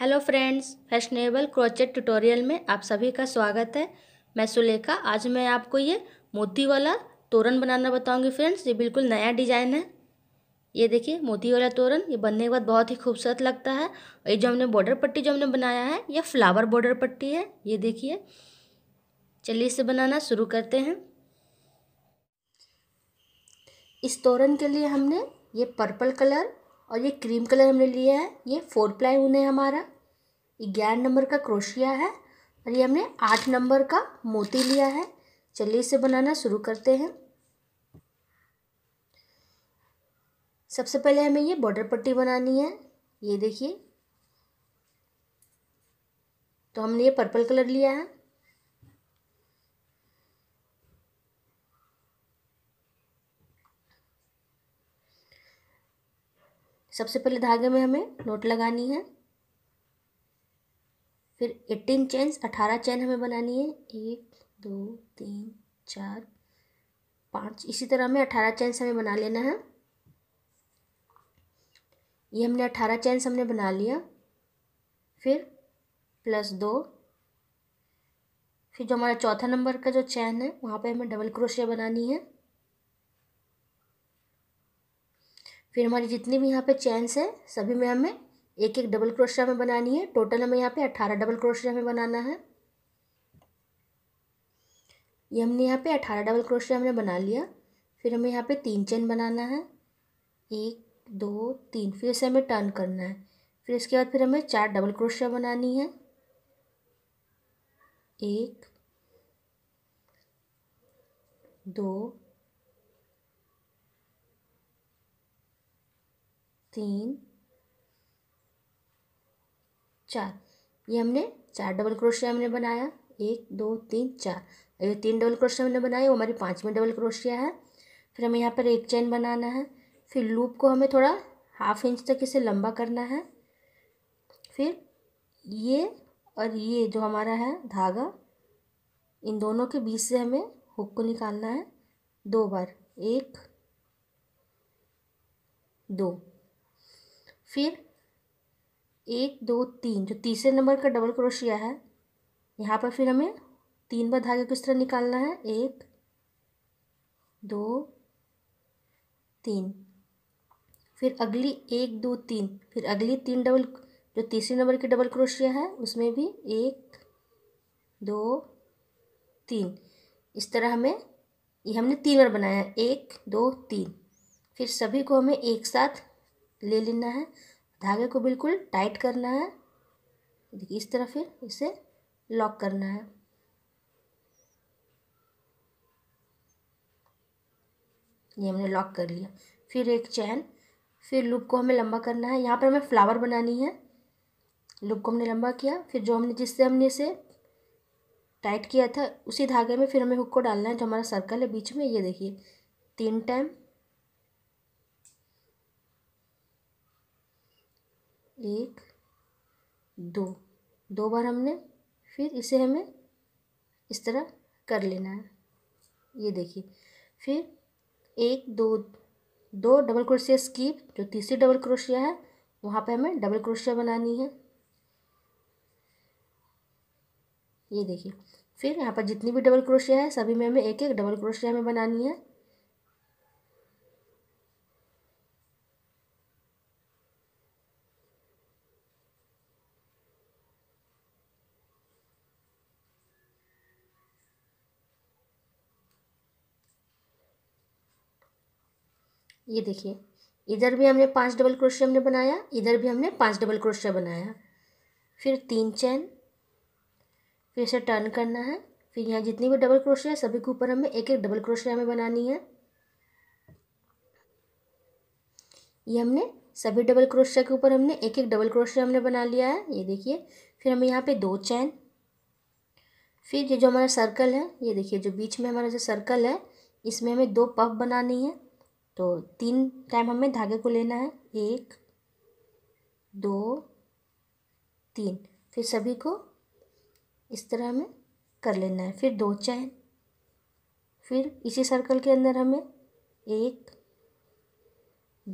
hello friends fashionable crochet tutorial में आप सभी का स्वागत है मैं सुलेखा आज मैं आपको ये मोती वाला तोरण बनाना बताऊंगी फ्रेंड्स ये बिल्कुल नया डिज़ाइन है ये देखिए मोती वाला तोरण ये बनने के बाद बहुत ही खूबसूरत लगता है और ये जो हमने बॉर्डर पट्टी जो हमने बनाया है यह फ्लावर बॉर्डर पट्टी है ये देखिए चलिए इसे बनाना शुरू करते हैं इस तोरण के लिए हमने ये पर्पल कलर और ये क्रीम कलर हमने लिया है ये फोर प्लाई ऊन है हमारा ग्यारह नंबर का क्रोशिया है और ये हमने आठ नंबर का मोती लिया है चलिए इसे बनाना शुरू करते हैं सबसे पहले हमें ये बॉर्डर पट्टी बनानी है ये देखिए तो हमने ये पर्पल कलर लिया है सबसे पहले धागे में हमें नोट लगानी है फिर एट्टीन चेन्स अठारह चैन हमें बनानी है एक दो तीन चार पाँच इसी तरह हमें अठारह चैन हमें बना लेना है ये हमने अठारह चैन हमने बना लिया फिर प्लस दो फिर जो हमारा चौथा नंबर का जो चैन है वहाँ पे हमें डबल क्रोशिया बनानी है फिर हमारी जितनी भी यहाँ पे चैंस हैं सभी में हमें एक एक डबल क्रोशिया में बनानी है टोटल हमें यहाँ पे अट्ठारह डबल क्रोशिया में बनाना है ये हमने यहाँ पे अट्ठारह डबल क्रोशिया हमने बना लिया फिर हमें यहाँ पे तीन चैन बनाना है एक दो तीन फिर से हमें टर्न करना है फिर इसके बाद फिर हमें चार डबल क्रोशिया बनानी है एक दो तीन चार ये हमने चार डबल क्रोशिया हमने बनाया एक दो तीन चार ये तीन डबल क्रोशिया हमने बनाए वो हमारी पाँचवीं डबल क्रोशिया है फिर हमें यहाँ पर एक चैन बनाना है फिर लूप को हमें थोड़ा हाफ इंच तक इसे लंबा करना है फिर ये और ये जो हमारा है धागा इन दोनों के बीच से हमें हुक को निकालना है दो बार एक दो फिर एक दो तीन जो तीसरे नंबर का डबल क्रोशिया है यहाँ पर फिर हमें तीन बार धागे को इस तरह निकालना है एक दो तीन फिर अगली एक दो तीन फिर अगली तीन डबल जो तीसरे नंबर की डबल क्रोशिया है उसमें भी एक दो तीन इस तरह हमें ये हमने तीन बार बनाया है एक दो तीन फिर सभी को हमें एक साथ ले लेना है धागे को बिल्कुल टाइट करना है देखिए इस तरह फिर इसे लॉक करना है ये हमने लॉक कर लिया फिर एक चैन फिर लूप को हमें लंबा करना है यहाँ पर हमें फ्लावर बनानी है लूप को हमने लंबा किया फिर जो हमने जिससे हमने इसे टाइट किया था उसी धागे में फिर हमें हुक को डालना है जो हमारा सर्कल है बीच में ये देखिए तीन टाइम एक दो दो बार हमने फिर इसे हमें इस तरह कर लेना है ये देखिए फिर एक दो दो डबल क्रोशिया स्कीप जो तीसरी डबल क्रोशिया है वहाँ पे हमें डबल क्रोशिया बनानी है ये देखिए फिर यहाँ पर जितनी भी डबल क्रोशिया है सभी में हमें एक एक डबल क्रोशिया हमें बनानी है ये देखिए इधर भी हमने पांच डबल क्रोशिया हमने बनाया इधर भी हमने पांच डबल क्रोशिया बनाया फिर तीन चैन फिर इसे टर्न करना है फिर यहाँ जितनी भी डबल क्रोशिया सभी के ऊपर हमें एक एक डबल क्रोशिया हमें बनानी है ये हमने सभी डबल क्रोशिया के ऊपर हमने एक एक डबल क्रोशिया हमने बना लिया है ये देखिए फिर हमें यहाँ पे दो चैन फिर ये जो हमारा सर्कल है ये देखिए जो बीच में हमारा जो सर्कल है इसमें हमें दो पफ बनानी है तो तीन टाइम हमें धागे को लेना है एक दो तीन फिर सभी को इस तरह हमें कर लेना है फिर दो चैन फिर इसी सर्कल के अंदर हमें एक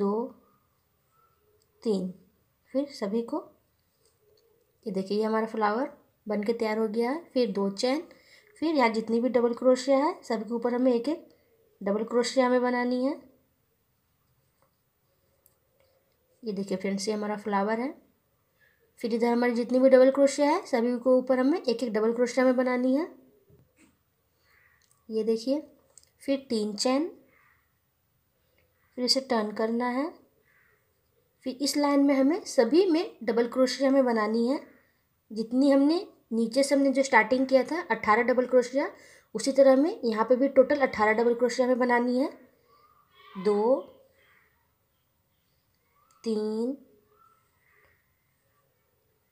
दो तीन फिर सभी को ये देखिए ये हमारा फ्लावर बन के तैयार हो गया है फिर दो चैन फिर यहाँ जितनी भी डबल क्रोशिया है सभी के ऊपर हमें एक एक डबल क्रोशिया हमें बनानी है ये देखिए फ्रेंड्स ये हमारा फ्लावर है फिर इधर हमारी जितनी भी डबल क्रोशिया है सभी को ऊपर हमें एक एक डबल क्रोशिया में बनानी है ये देखिए फिर तीन चैन फिर इसे टर्न करना है फिर इस लाइन में हमें सभी में डबल क्रोशिया में बनानी है जितनी हमने नीचे से हमने जो स्टार्टिंग किया था अट्ठारह डबल क्रोशिया उसी तरह हमें यहाँ पे भी टोटल अट्ठारह डबल क्रोशिया में बनानी है दो तीन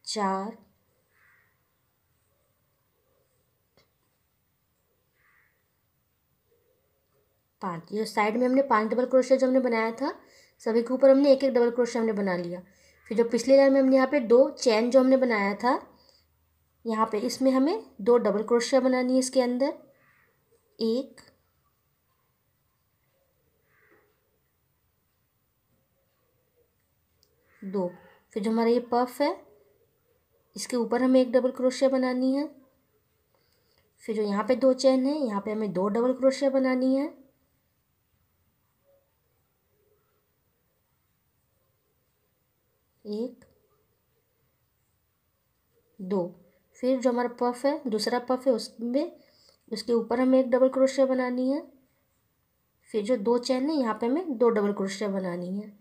चार पाँच जो साइड में हमने पांच डबल क्रोशिया जो हमने बनाया था सभी के ऊपर हमने एक एक डबल क्रोशिया हमने बना लिया फिर जो पिछले लाइन में हमने यहाँ पे दो चैन जो हमने बनाया था यहाँ पे इसमें हमें दो डबल क्रोशिया बनानी है इसके अंदर एक दो फिर जो हमारा ये पफ है इसके ऊपर हमें एक डबल क्रोशिया बनानी है फिर जो यहाँ पे दो चैन है यहाँ पे हमें दो डबल क्रोशिया बनानी है एक दो फिर जो हमारा पफ है दूसरा पफ है उसमें उसके ऊपर हमें एक डबल क्रोशिया बनानी है फिर जो दो चैन है यहाँ पे हमें दो डबल क्रोशिया बनानी है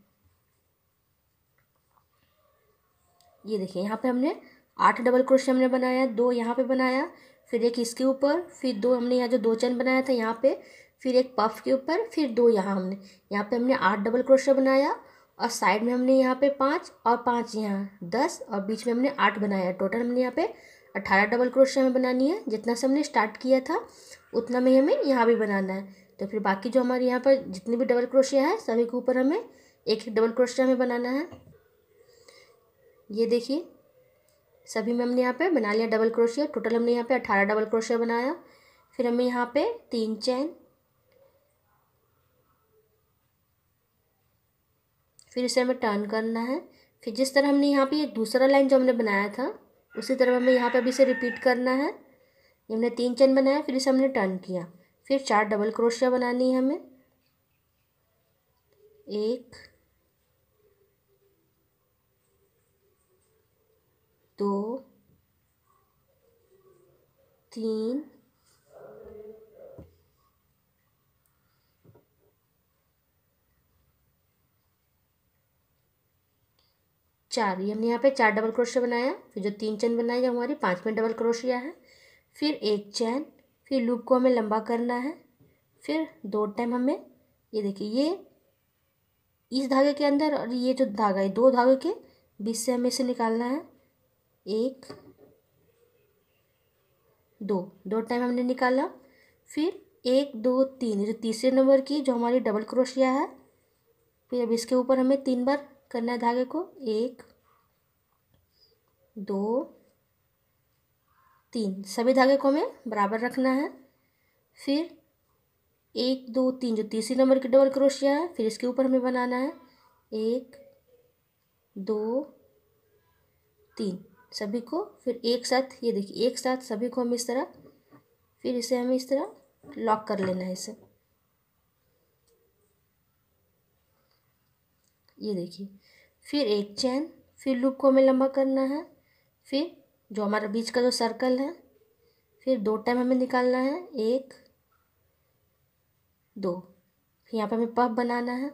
ये देखिए यहाँ पे हमने आठ डबल क्रोशे हमने बनाया दो यहाँ पे बनाया फिर एक इसके ऊपर फिर दो हमने यहाँ जो दो चैन बनाया था यहाँ पे फिर एक पफ के ऊपर फिर दो यहाँ हमने यहाँ पे हमने आठ डबल क्रोशे बनाया और साइड में हमने यहाँ पे पाँच और पाँच यहाँ दस और बीच में हमने आठ बनाया टोटल हमने यहाँ पे अट्ठारह डबल क्रोशे हमें बनानी है जितना से हमने स्टार्ट किया था उतना में हमें यहाँ भी बनाना है तो फिर बाकी जो हमारे यहाँ पर जितने भी डबल क्रोशिया है सभी के ऊपर हमें एक एक डबल क्रोशिया हमें बनाना है ये देखिए सभी में हमने यहाँ पे बना लिया डबल क्रोशिया टोटल हमने यहाँ पे अट्ठारह डबल क्रोशिया बनाया फिर हमें यहाँ पे तीन चैन फिर इसे हमें टर्न करना है फिर जिस तरह हमने यहाँ पे ये दूसरा लाइन जो हमने बनाया था उसी तरह हमें यहाँ पे अभी इसे रिपीट करना है ये हमने तीन चैन बनाया फिर इसे हमने टर्न किया फिर चार डबल क्रोशिया बनानी है हमें एक दो तीन चार ये हमने यहाँ पे चार डबल क्रोशिया बनाया फिर जो तीन चैन बनाई हमारी पाँच में डबल क्रोशिया है फिर एक चैन फिर लूप को हमें लंबा करना है फिर दो टाइम हमें ये देखिए ये इस धागे के अंदर और ये जो धागा है दो धागे के बीच से हमें इसे निकालना है एक दो दो टाइम हमने निकाला फिर एक दो तीन जो तीसरे नंबर की जो हमारी डबल क्रोशिया है फिर अब इसके ऊपर हमें तीन बार करना है धागे को एक दो तीन सभी धागे को हमें बराबर रखना है फिर एक दो तीन जो तीसरे नंबर की डबल क्रोशिया है फिर इसके ऊपर हमें बनाना है एक दो तीन सभी को फिर एक साथ ये देखिए एक साथ सभी को हम इस तरह फिर इसे हमें इस तरह लॉक कर लेना है इसे ये देखिए फिर एक चैन फिर लूप को हमें लंबा करना है फिर जो हमारा बीच का जो सर्कल है फिर दो टाइम हमें निकालना है एक दो फिर यहाँ पर हमें पफ बनाना है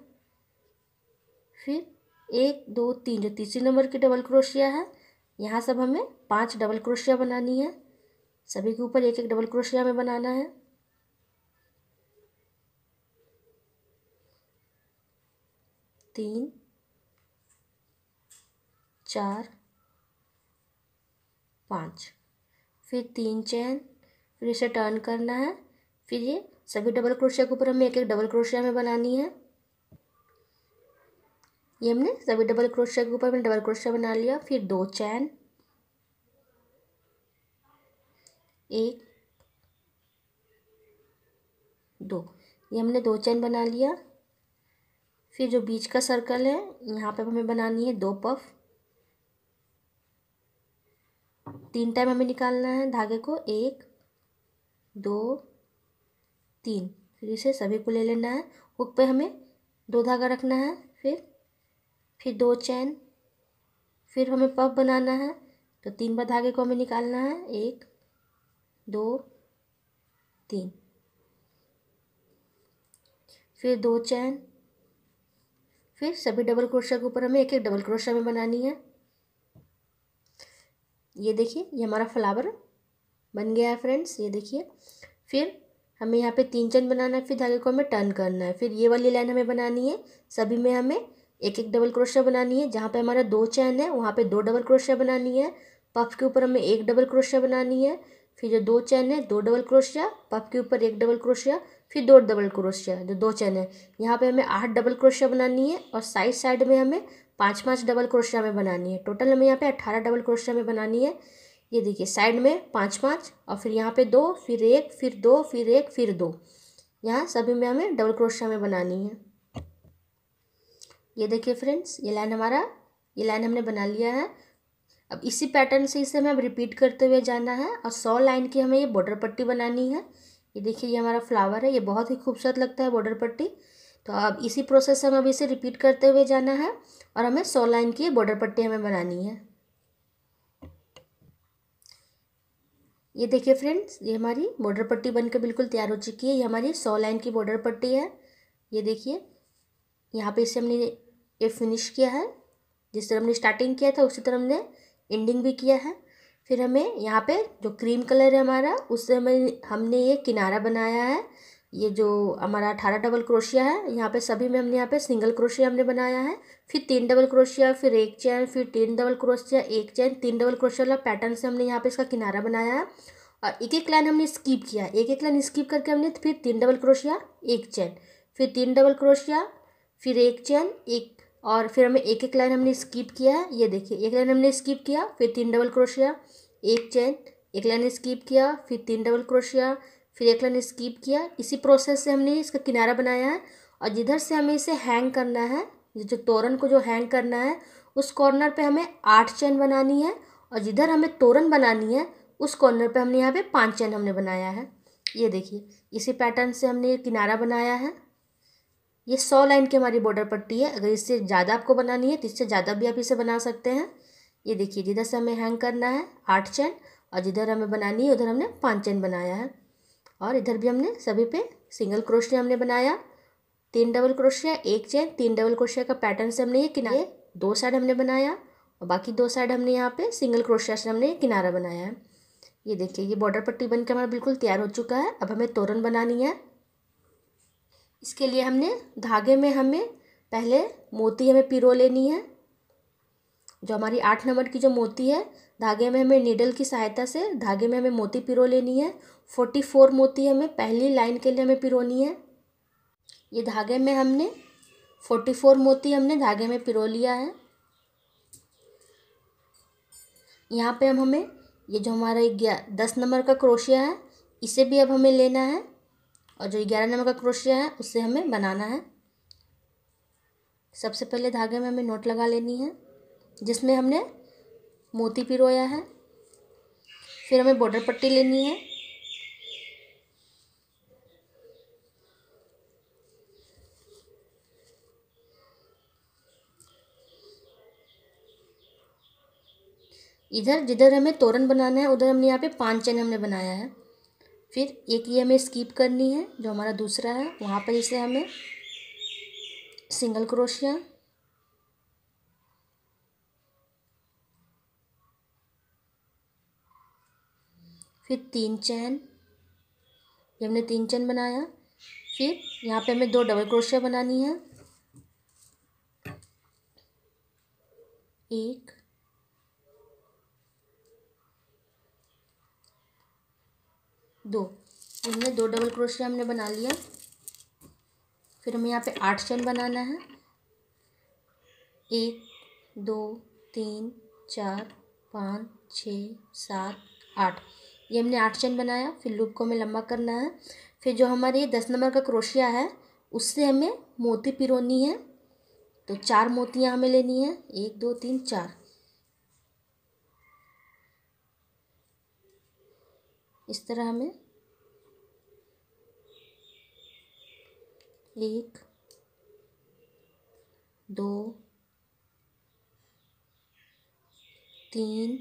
फिर एक दो तीन जो तीसरी नंबर की डबल क्रोशिया है यहाँ सब हमें पांच डबल क्रोशिया बनानी है सभी के ऊपर एक एक डबल क्रोशिया में बनाना है तीन चार पाँच फिर तीन चैन फिर इसे टर्न करना है फिर ये सभी डबल क्रोशिया के ऊपर हमें एक एक डबल क्रोशिया में बनानी है ये हमने सभी डबल क्रोशिया के ऊपर डबल क्रोशिया बना लिया फिर दो चैन एक दो ये हमने दो चैन बना लिया फिर जो बीच का सर्कल है यहाँ पे हमें बनानी है दो पफ तीन टाइम हमें निकालना है धागे को एक दो तीन फिर इसे सभी को ले लेना है हुक पे हमें दो धागा रखना है फिर फिर दो चैन फिर हमें पफ बनाना है तो तीन बार धागे को हमें निकालना है एक दो तीन फिर दो चैन फिर सभी डबल क्रोशा के ऊपर हमें एक एक डबल क्रोशा में बनानी है ये देखिए ये हमारा फ्लावर बन गया है फ्रेंड्स ये देखिए फिर हमें यहाँ पे तीन चैन बनाना है फिर धागे को हमें टर्न करना है फिर ये वाली लाइन हमें बनानी है सभी में हमें एक एक डबल क्रोशिया बनानी है जहाँ पे हमारा दो चैन है वहाँ पे दो डबल क्रोशिया बनानी है पफ के ऊपर हमें एक डबल क्रोशिया बनानी है फिर जो दो चैन है दो डबल क्रोशिया पफ के ऊपर एक डबल क्रोशिया फिर दो डबल क्रोशिया जो दो चैन है यहाँ पे हमें आठ डबल क्रोशिया बनानी है और साइड साइड में हमें पाँच पाँच डबल क्रोशिया में बनानी है टोटल हमें यहाँ पे अट्ठारह डबल क्रोशिया में बनानी है ये देखिए साइड में पाँच पाँच और फिर यहाँ पे दो फिर एक फिर दो फिर एक फिर दो यहाँ सभी में हमें डबल क्रोशिया में बनानी है ये देखिए फ्रेंड्स ये लाइन हमारा ये लाइन हमने बना लिया है अब इसी पैटर्न से इसे हमें अब रिपीट करते हुए जाना है और सौ लाइन की हमें ये बॉर्डर पट्टी बनानी है ये देखिए ये हमारा फ्लावर है ये बहुत ही खूबसूरत लगता है बॉर्डर पट्टी तो अब इसी प्रोसेस से हमें अभी इसे रिपीट करते हुए जाना है और हमें सौ लाइन की बॉर्डर पट्टी हमें बनानी है ये देखिए फ्रेंड्स ये हमारी बॉर्डर पट्टी बनकर बिल्कुल तैयार हो चुकी है ये हमारी सौ लाइन की बॉर्डर पट्टी है ये देखिए यहाँ पे इसे हमने ये फिनिश किया है जिस तरह हमने स्टार्टिंग किया था उसी तरह हमने एंडिंग भी किया है फिर हमें यहाँ पे जो क्रीम कलर है हमारा उससे हमें हमने ये किनारा बनाया है ये जो हमारा अठारह डबल क्रोशिया है यहाँ पे सभी में हमने यहाँ पे सिंगल क्रोशिया हमने बनाया है फिर तीन डबल क्रोशिया फिर एक चैन फिर तीन डबल क्रोशिया एक चैन तीन डबल क्रोशिया वाला पैटर्न से हमने यहाँ पे इसका किनारा बनाया है और एक एक लाइन हमने स्कीप किया एक एक लाइन स्कीप करके हमने फिर तीन डबल क्रोशिया एक चैन फिर तीन डबल क्रोशिया फिर एक चैन एक और फिर हमें एक एक लाइन हमने स्किप किया है ये देखिए एक लाइन हमने स्किप किया फिर तीन डबल क्रोशिया एक चैन एक लाइन स्किप किया फिर तीन डबल क्रोशिया फिर एक लाइन स्किप किया इसी प्रोसेस से हमने इसका किनारा बनाया है और जिधर से हमें इसे हैंग करना है जो तोरण को जो हैंग करना है उस कॉर्नर पर हमें आठ चैन बनानी है और जिधर हमें तोरण बनानी है उस कॉर्नर पर हमने यहाँ पर पाँच चैन हमने बनाया है ये देखिए इसी पैटर्न से हमने ये किनारा बनाया है ये सौ लाइन की हमारी बॉर्डर पट्टी है अगर इससे ज़्यादा आपको बनानी है तो इससे ज़्यादा भी आप इसे बना सकते हैं ये देखिए जिधर से हमें हैंग करना है आठ चैन और जिधर हमें बनानी है उधर हमने पाँच चैन बनाया है और इधर भी हमने सभी पे सिंगल क्रोशिया हमने बनाया तीन डबल क्रोशिया एक चैन तीन डबल क्रोशिया का पैटर्न से हमने ये किनारे दो साइड हमने बनाया और बाकी दो साइड हमने यहाँ पे सिंगल क्रोशिया से हमने ये किनारा बनाया है ये देखिए ये बॉर्डर पट्टी बनकर हमारा बिल्कुल तैयार हो चुका है अब हमें तोरण बनानी है इसके लिए हमने धागे में हमें पहले मोती हमें पिरो लेनी है जो हमारी आठ नंबर की जो मोती है धागे में हमें नीडल की सहायता से धागे में हमें मोती पिरो लेनी है फोर्टी फोर मोती हमें पहली लाइन के लिए हमें पिरोनी है ये धागे में हमने फोर्टी फोर मोती हमने धागे में पिरो लिया है यहाँ पे हम हमें ये जो हमारा दस नंबर का क्रोशिया है इसे भी अब हमें लेना है और जो ग्यारह नंबर का क्रोशिया है उससे हमें बनाना है सबसे पहले धागे में हमें नोट लगा लेनी है जिसमें हमने मोती पिरोया है फिर हमें बॉर्डर पट्टी लेनी है इधर जिधर हमें तोरण बनाना है उधर हमने यहाँ पे पाँच चैन हमने बनाया है फिर एक ये हमें स्कीप करनी है जो हमारा दूसरा है वहाँ पर इसे हमें सिंगल क्रोशिया फिर तीन चैन ये हमने तीन चैन बनाया फिर यहाँ पे हमें दो डबल क्रोशिया बनानी है एक दो हमने दो डबल क्रोशिया हमने बना लिया फिर हमें यहाँ पे आठ चैन बनाना है एक दो तीन चार पाँच छ सात आठ ये हमने आठ चैन बनाया फिर लूप को हमें लंबा करना है फिर जो हमारे दस नंबर का क्रोशिया है उससे हमें मोती पिरोनी है तो चार मोतियाँ हमें लेनी है एक दो तीन चार इस तरह हमें एक दो तीन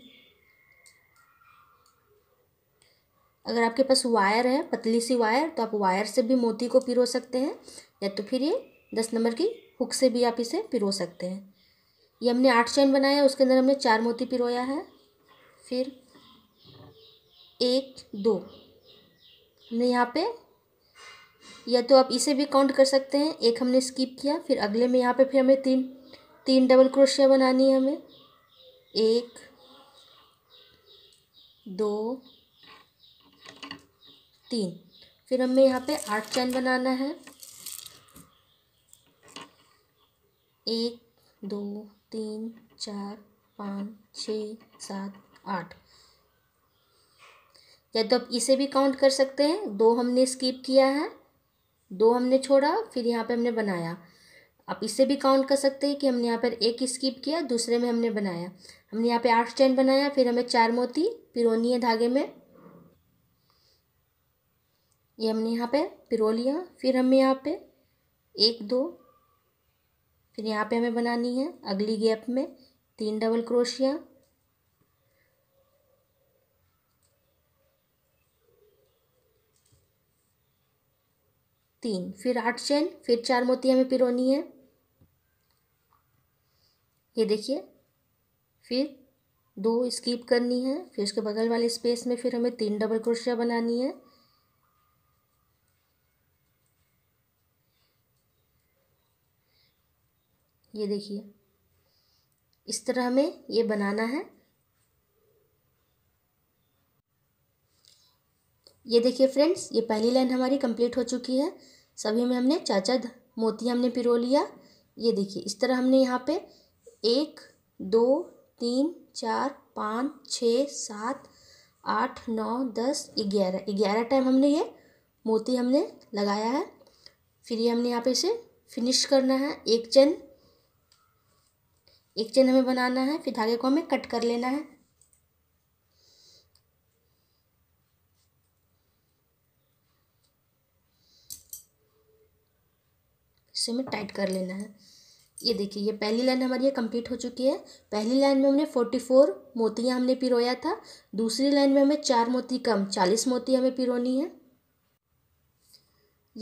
अगर आपके पास वायर है पतली सी वायर तो आप वायर से भी मोती को पिरो सकते हैं या तो फिर ये दस नंबर की हुक से भी आप इसे पिरो सकते हैं ये हमने आठ चैन बनाया है उसके अंदर हमने चार मोती पिरोया है फिर एक दो हमने यहाँ पे या तो आप इसे भी काउंट कर सकते हैं एक हमने स्किप किया फिर अगले में यहाँ पे फिर हमें तीन तीन डबल क्रोशिया बनानी है हमें एक दो तीन फिर हमें यहाँ पे आठ चैन बनाना है एक दो तीन चार पाँच छ सात आठ या तो आप इसे भी काउंट कर सकते हैं दो हमने स्किप किया है दो हमने छोड़ा फिर यहाँ पे हमने बनाया आप इसे भी काउंट कर सकते हैं कि हमने यहाँ पर एक स्किप किया दूसरे में हमने बनाया हमने यहाँ पे आठ चैन बनाया फिर हमें चार मोती पिरोनी है धागे में ये हमने यहाँ पे पिरो लिया फिर हमें यहाँ पे एक दो फिर यहाँ पे हमें बनानी है अगली गैप में तीन डबल क्रोशिया तीन फिर आठ चैन फिर चार मोती हमें पिरोनी है ये देखिए फिर दो स्कीप करनी है फिर उसके बगल वाले स्पेस में फिर हमें तीन डबल क्रोशिया बनानी है ये देखिए इस तरह हमें ये बनाना है ये देखिए फ्रेंड्स ये पहली लाइन हमारी कंप्लीट हो चुकी है सभी में हमने चाचा मोती हमने पिरो लिया ये देखिए इस तरह हमने यहाँ पे एक दो तीन चार पाँच छः सात आठ नौ दस ग्यारह ग्यारह टाइम हमने ये मोती हमने लगाया है फिर ये हमने यहाँ पे इसे फिनिश करना है एक चेन एक चेन हमें बनाना है फिर धागे को हमें कट कर लेना है से हमें टाइट कर लेना है ये देखिए ये पहली लाइन हमारी ये कंप्लीट हो चुकी है पहली लाइन में हमने फोर्टी फोर मोतियाँ हमने पिरोया था दूसरी लाइन में हमें चार मोती कम चालीस मोती हमें पिरोनी है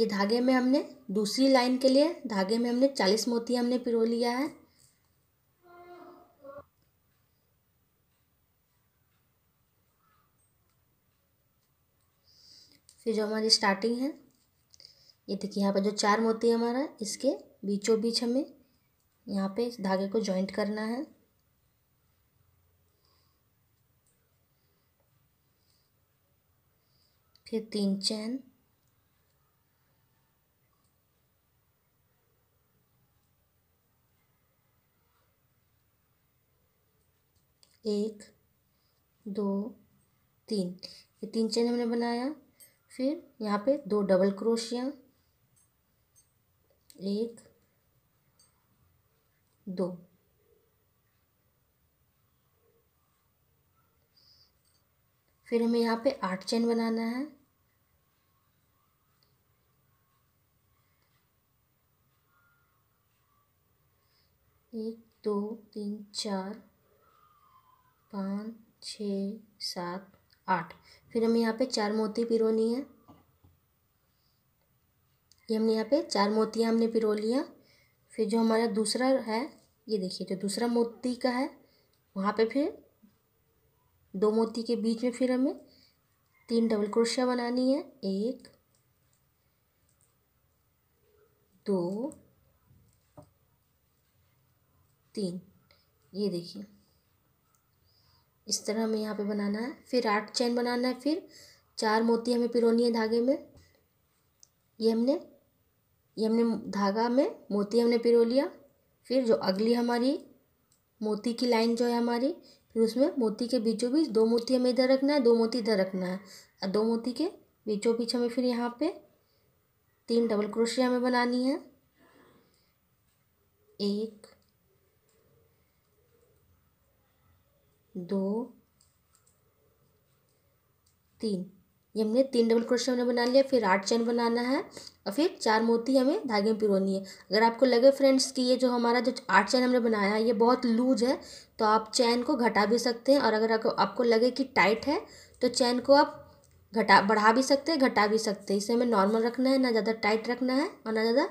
ये धागे में हमने दूसरी लाइन के लिए धागे में हमने चालीस मोती हमने पिरो लिया है फिर जो हमारी स्टार्टिंग है ये देखिए यहाँ पर जो चार मोती है हमारा इसके बीचों बीच हमें यहाँ पे इस धागे को जॉइंट करना है फिर तीन चैन एक दो तीन ये तीन चैन हमने बनाया फिर यहाँ पे दो डबल क्रोशिया एक दो फिर हमें यहाँ पे आठ चेन बनाना है एक दो तीन चार पाँच छ सात आठ फिर हमें यहाँ पे चार मोती पिरोनी है ये हमने यहाँ पे चार मोतियाँ हमने पिरो लिया फिर जो हमारा दूसरा है ये देखिए जो दूसरा मोती का है वहाँ पे फिर दो मोती के बीच में फिर हमें तीन डबल क्रोशिया बनानी है एक दो तीन ये देखिए इस तरह हमें यहाँ पे बनाना है फिर आठ चैन बनाना है फिर चार मोती हमें पिरोनी है धागे में ये हमने ये हमने धागा में मोती हमने पिरो लिया फिर जो अगली हमारी मोती की लाइन जो है हमारी फिर उसमें मोती के बीचों बीच दो मोती हमें इधर रखना है दो मोती इधर रखना है और दो मोती के बीचों बीच हमें फिर यहाँ पे तीन डबल क्रोशिया हमें बनानी है एक दो तीन ये हमने तीन डबल क्रोशिया हमने बना लिया फिर आठ चैन बनाना है और फिर चार मोती हमें धागे में पिरोनी है अगर आपको लगे फ्रेंड्स कि ये जो हमारा जो आठ चैन हमने बनाया है ये बहुत लूज है तो आप चैन को घटा भी सकते हैं और अगर आपको लगे कि टाइट है तो चैन को आप घटा बढ़ा भी सकते हैं घटा भी सकते हैं इसे हमें नॉर्मल रखना है ना ज़्यादा टाइट रखना है और ना ज़्यादा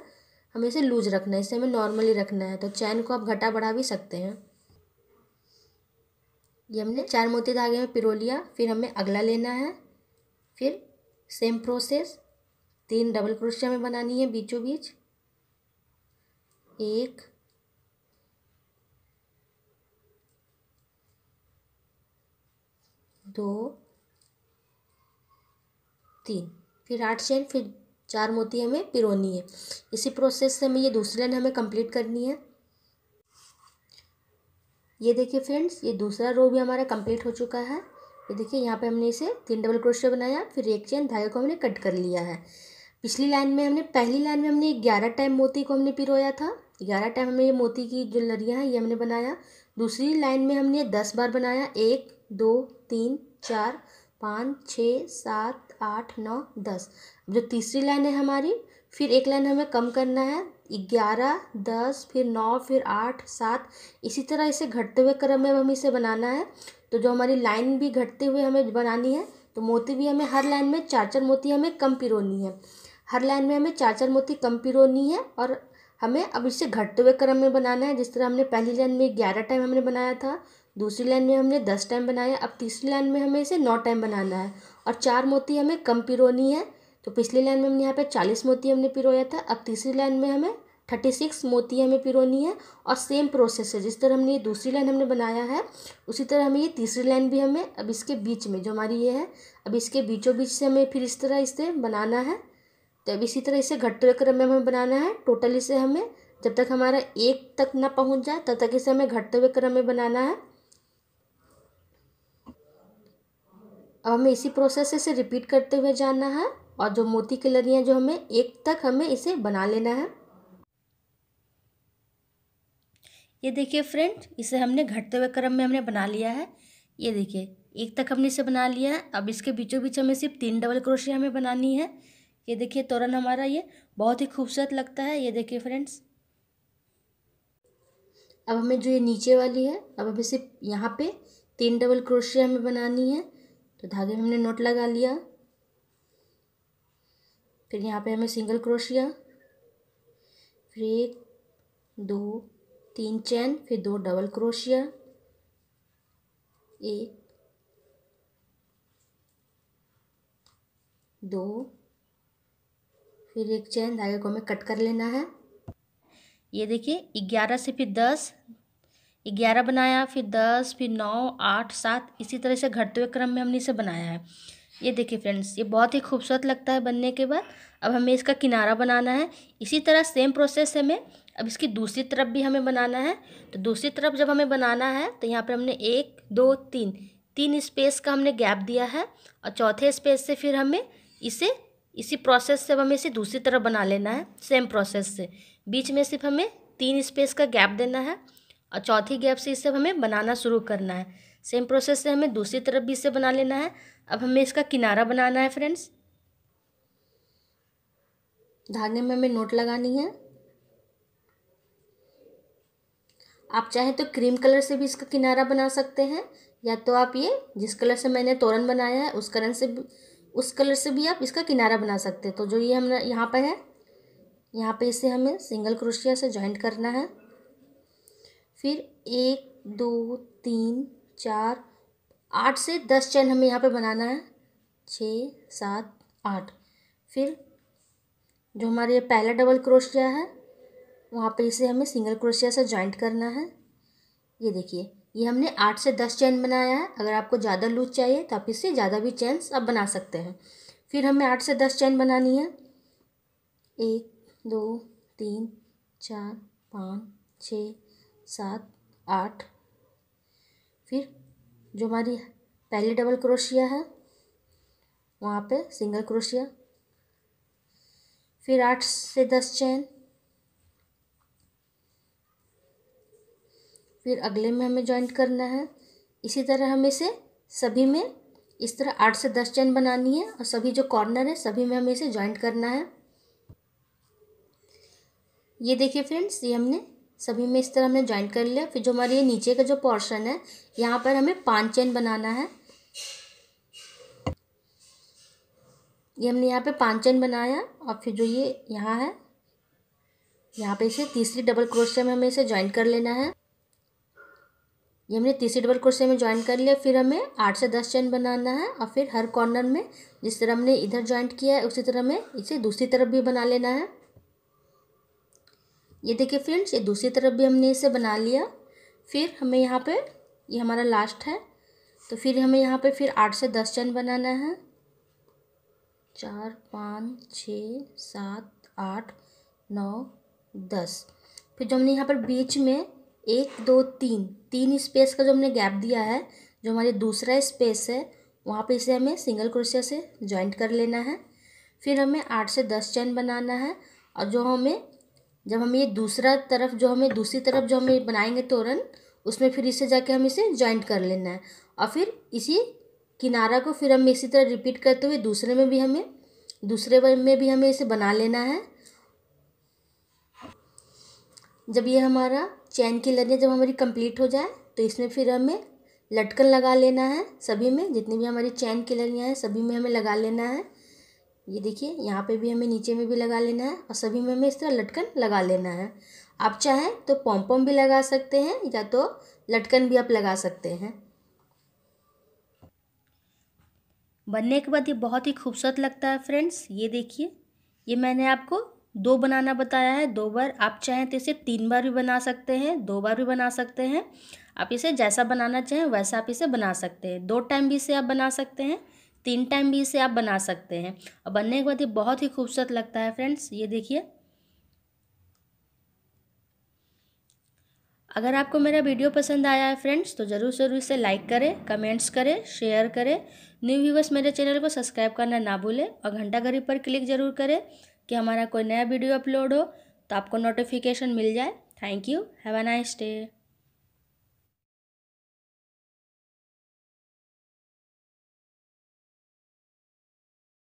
हमें इसे लूज रखना है इसे हमें नॉर्मली रखना है तो चैन को आप घटा बढ़ा भी सकते हैं ये हमने चार मोती धागे में पिरो लिया फिर हमें अगला लेना है फिर सेम प्रोसेस तीन डबल क्रोशिया में बनानी है बीचों बीच एक दो तीन फिर आठ चैन फिर चार मोती हमें पिरोनी है इसी प्रोसेस से हमें ये दूसरी लाइन हमें कंप्लीट करनी है ये देखिए फ्रेंड्स ये दूसरा रो भी हमारा कंप्लीट हो चुका है ये तो देखिए यहाँ पे हमने इसे तीन डबल क्रोशिया बनाया फिर एक चेन धागे को हमने कट कर लिया है पिछली लाइन में हमने पहली लाइन में हमने ग्यारह टाइम मोती को हमने पिरोया था ग्यारह टाइम हमने ये मोती की जो लड़ियाँ हैं ये हमने बनाया दूसरी लाइन में हमने दस बार बनाया एक दो तीन चार पाँच छः सात आठ नौ दस जो तीसरी लाइन है हमारी फिर एक लाइन हमें कम करना है ग्यारह दस फिर नौ फिर आठ सात इसी तरह इसे घटते हुए क्रम में हमें इसे बनाना है तो जो हमारी लाइन भी घटते हुए हमें बनानी है तो मोती भी हमें हर लाइन में चार चार मोती हमें कम पिरोनी है हर लाइन में हमें चार चार मोती कम पिरोनी है और हमें अब इसे घटते हुए क्रम में बनाना है जिस तरह हमने पहली लाइन में ग्यारह टाइम हमने बनाया था दूसरी लाइन में हमने दस टाइम बनाया अब तीसरी लाइन में हमें इसे नौ टाइम बनाना है और चार मोती हमें कम पिरोनी है तो पिछली लाइन में हमने यहाँ पे चालीस मोती हमने पिरोया था अब तीसरी लाइन में हमें थर्टी सिक्स मोती हमें पिरोनी है और सेम प्रोसेस है जिस तरह हमने ये दूसरी लाइन हमने बनाया है उसी तरह हमें ये तीसरी लाइन भी हमें अब इसके बीच में जो हमारी ये है अब इसके बीचों बीच से हमें फिर इस तरह इसे बनाना है तो अब इसी तरह इसे घटते हुए क्रम में हमें बनाना है टोटल इसे हमें जब तक हमारा एक तक ना पहुँच जाए तब तक इसे हमें घटते हुए क्रम में बनाना है अब हमें इसी प्रोसेस से इसे रिपीट करते हुए जाना है और जो मोती कलरियाँ जो हमें एक तक हमें इसे बना लेना है ये देखिए फ्रेंड इसे हमने घटते हुए क्रम में हमने बना लिया है ये देखिए एक तक हमने इसे बना लिया है अब इसके बीचों बीच हमें सिर्फ तीन डबल क्रोशिया हमें बनानी है ये देखिए तोरण हमारा ये बहुत ही खूबसूरत लगता है ये देखिए फ्रेंड्स अब हमें जो ये नीचे वाली है अब हमें सिर्फ यहाँ पे तीन डबल क्रोशिया हमें बनानी है तो धागे में हमने नोट लगा लिया फिर यहाँ पे हमें सिंगल क्रोशिया फिर एक दो तीन चैन फिर दो डबल क्रोशिया एक दो फिर एक चैन धागे को हमें कट कर लेना है ये देखिए ग्यारह से फिर दस ग्यारह बनाया फिर दस फिर नौ आठ सात इसी तरह से घटते हुए क्रम में हमने इसे बनाया है ये देखिए फ्रेंड्स ये बहुत ही खूबसूरत लगता है बनने के बाद अब हमें इसका किनारा बनाना है इसी तरह सेम प्रोसेस हमें अब इसकी दूसरी तरफ भी हमें बनाना है तो दूसरी तरफ जब हमें बनाना है तो यहाँ पर हमने एक दो तीन तीन स्पेस का हमने गैप दिया है और चौथे स्पेस से फिर हमें इसे इसी प्रोसेस से हमें इसे दूसरी तरफ बना लेना है सेम प्रोसेस से बीच में सिर्फ हमें तीन स्पेस का गैप देना है और चौथी गैप से इसे हमें बनाना शुरू करना है सेम प्रोसेस से हमें दूसरी तरफ भी इसे बना लेना है अब हमें इसका किनारा बनाना है फ्रेंड्स धागे में हमें नोट लगानी है आप चाहे तो क्रीम कलर से भी इसका किनारा बना सकते हैं या तो आप ये जिस कलर से मैंने तोरण बनाया है उस कलर से उस कलर से भी आप इसका किनारा बना सकते हैं तो जो ये हमने यहाँ पर है यहाँ पे इसे हमें सिंगल क्रोशिया से जॉइंट करना है फिर एक दो तीन चार आठ से दस चैन हमें यहाँ पे बनाना है छः सात आठ फिर जो हमारे पहला डबल क्रोशिया है वहाँ पे इसे हमें सिंगल क्रोशिया से जॉइंट करना है ये देखिए ये हमने आठ से दस चैन बनाया है अगर आपको ज़्यादा लूज चाहिए तो आप इससे ज़्यादा भी चैन्स आप बना सकते हैं फिर हमें आठ से दस चैन बनानी है एक दो तीन चार पाँच छः सात आठ फिर जो हमारी पहली डबल क्रोशिया है वहाँ पे सिंगल क्रोशिया फिर आठ से दस चैन फिर अगले में हमें जॉइंट करना है इसी तरह हमें इसे सभी में इस तरह आठ से दस चैन बनानी है और सभी जो कॉर्नर है सभी में हमें इसे जॉइंट करना है ये देखिए फ्रेंड्स ये हमने सभी में इस तरह हमने ज्वाइन कर लिया फिर जो हमारे ये नीचे का जो पोर्शन है यहाँ पर हमें पाँच चेन बनाना है ये हमने यहाँ पे पाँच चेन बनाया और फिर जो ये यहाँ है यहाँ पे इसे तीसरी डबल क्रोशे में हमें इसे ज्वाइन कर लेना है ये हमने तीसरी डबल क्रोशे में ज्वाइन कर लिया फिर हमें आठ से दस चेन बनाना है और फिर हर कॉर्नर में जिस तरह हमने इधर ज्वाइंट किया है उसी तरह हमें इसे दूसरी तरफ भी बना लेना है ये देखिए फ्रेंड्स ये दूसरी तरफ भी हमने इसे बना लिया फिर हमें यहाँ पे ये हमारा लास्ट है तो फिर हमें यहाँ पे फिर आठ से दस चैन बनाना है चार पाँच छ सात आठ नौ दस फिर जो हमने यहाँ पर बीच में एक दो तीन तीन स्पेस का जो हमने गैप दिया है जो हमारे दूसरा स्पेस है वहाँ पे इसे हमें सिंगल क्रोशिया से जॉइंट कर लेना है फिर हमें आठ से दस चैन बनाना है और जो हमें जब हम ये दूसरा तरफ जो हमें दूसरी तरफ जो हमें बनाएंगे तोरण उसमें फिर इसे जाके हम इसे जॉइंट कर लेना है और फिर इसी किनारा को फिर हमें इसी तरह रिपीट करते हुए दूसरे में भी हमें दूसरे में भी हमें इसे बना लेना है जब ये हमारा चैन की लड़ियाँ जब हमारी कंप्लीट हो जाए तो इसमें फिर हमें लटकन लगा लेना है सभी में जितनी भी हमारी चैन की लड़ियाँ हैं सभी में हमें लगा लेना है ये देखिए यहाँ पे भी हमें नीचे में भी लगा लेना है और सभी में हमें इस तरह लटकन लगा लेना है आप चाहें तो पॉम्पम भी लगा सकते हैं या तो लटकन भी आप लगा सकते हैं बनने के बाद ये बहुत ही खूबसूरत लगता है फ्रेंड्स ये देखिए ये मैंने आपको दो बनाना बताया है दो बार आप चाहें तो इसे तीन बार भी बना सकते हैं दो बार भी बना सकते हैं आप इसे जैसा बनाना चाहें वैसा आप इसे बना सकते हैं दो टाइम भी इसे आप बना सकते हैं तीन टाइम भी इसे आप बना सकते हैं और बनने के बाद ये बहुत ही खूबसूरत लगता है फ्रेंड्स ये देखिए अगर आपको मेरा वीडियो पसंद आया है फ्रेंड्स तो ज़रूर ज़रूर इसे लाइक करें कमेंट्स करें शेयर करें न्यू व्यूवर्स मेरे चैनल को सब्सक्राइब करना ना भूलें और घंटा घड़ी पर क्लिक जरूर करें कि हमारा कोई नया वीडियो अपलोड हो तो आपको नोटिफिकेशन मिल जाए thank you have a nice day